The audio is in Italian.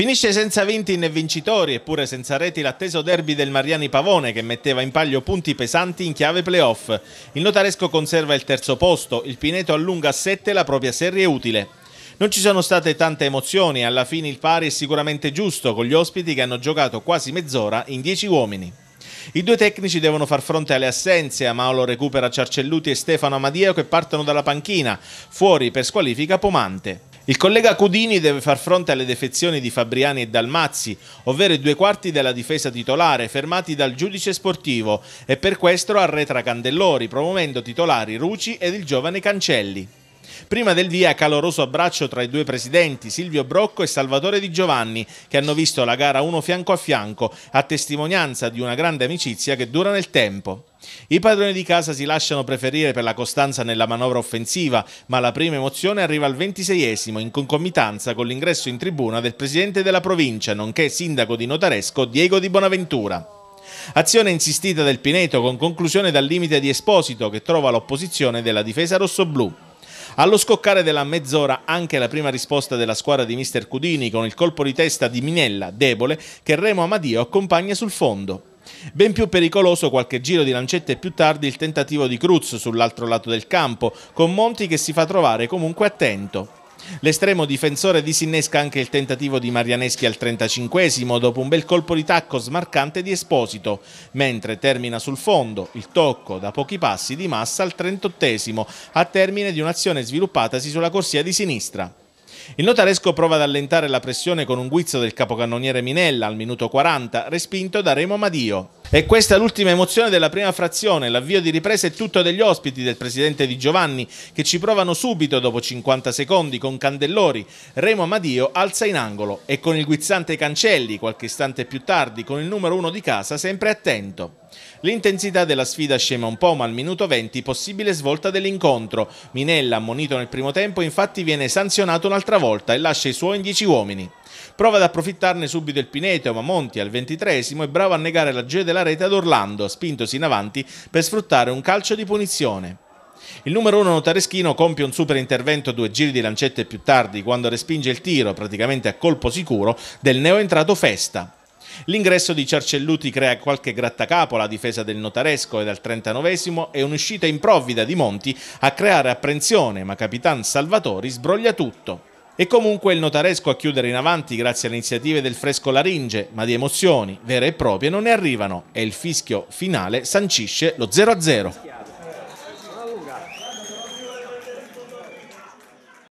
Finisce senza vinti né vincitori, eppure senza reti l'atteso derby del Mariani Pavone che metteva in palio punti pesanti in chiave playoff. Il notaresco conserva il terzo posto, il Pineto allunga a 7 la propria serie utile. Non ci sono state tante emozioni, alla fine il pari è sicuramente giusto con gli ospiti che hanno giocato quasi mezz'ora in 10 uomini. I due tecnici devono far fronte alle assenze, Amaolo recupera Ciarcelluti e Stefano Amadio che partono dalla panchina, fuori per squalifica Pomante. Il collega Cudini deve far fronte alle defezioni di Fabriani e Dalmazzi, ovvero i due quarti della difesa titolare, fermati dal giudice sportivo, e per questo arretra Candellori, promuovendo titolari Ruci ed il giovane Cancelli. Prima del via caloroso abbraccio tra i due presidenti, Silvio Brocco e Salvatore Di Giovanni, che hanno visto la gara uno fianco a fianco, a testimonianza di una grande amicizia che dura nel tempo. I padroni di casa si lasciano preferire per la costanza nella manovra offensiva, ma la prima emozione arriva al 26esimo in concomitanza con l'ingresso in tribuna del presidente della provincia, nonché sindaco di Notaresco Diego di Bonaventura. Azione insistita del Pineto con conclusione dal limite di Esposito che trova l'opposizione della difesa rossoblù. Allo scoccare della mezz'ora anche la prima risposta della squadra di Mister Cudini con il colpo di testa di Minella, debole, che Remo Amadio accompagna sul fondo. Ben più pericoloso qualche giro di lancette più tardi il tentativo di Cruz sull'altro lato del campo, con Monti che si fa trovare comunque attento. L'estremo difensore disinnesca anche il tentativo di Marianeschi al 35esimo dopo un bel colpo di tacco smarcante di Esposito, mentre termina sul fondo il tocco da pochi passi di Massa al 38esimo a termine di un'azione sviluppatasi sulla corsia di sinistra. Il notaresco prova ad allentare la pressione con un guizzo del capocannoniere Minella al minuto 40, respinto da Remo Madio. E questa è l'ultima emozione della prima frazione, l'avvio di ripresa è tutto degli ospiti del presidente Di Giovanni che ci provano subito dopo 50 secondi con Candellori, Remo Amadio alza in angolo e con il guizzante Cancelli qualche istante più tardi con il numero uno di casa sempre attento. L'intensità della sfida scema un po', ma al minuto 20 possibile svolta dell'incontro. Minella, ammonito nel primo tempo, infatti viene sanzionato un'altra volta e lascia i suoi in 10 uomini. Prova ad approfittarne subito il Pineto, ma Monti al ventitresimo è bravo a negare la gioia della rete ad Orlando, spintosi in avanti per sfruttare un calcio di punizione. Il numero 1 Notareschino compie un super intervento due giri di lancette più tardi quando respinge il tiro, praticamente a colpo sicuro, del neoentrato Festa. L'ingresso di Cercelluti crea qualche grattacapo alla difesa del notaresco e dal 39 è un'uscita improvvida di Monti a creare apprensione, ma Capitan Salvatori sbroglia tutto. E comunque il notaresco a chiudere in avanti grazie alle iniziative del fresco Laringe, ma di emozioni vere e proprie non ne arrivano e il fischio finale sancisce lo 0-0.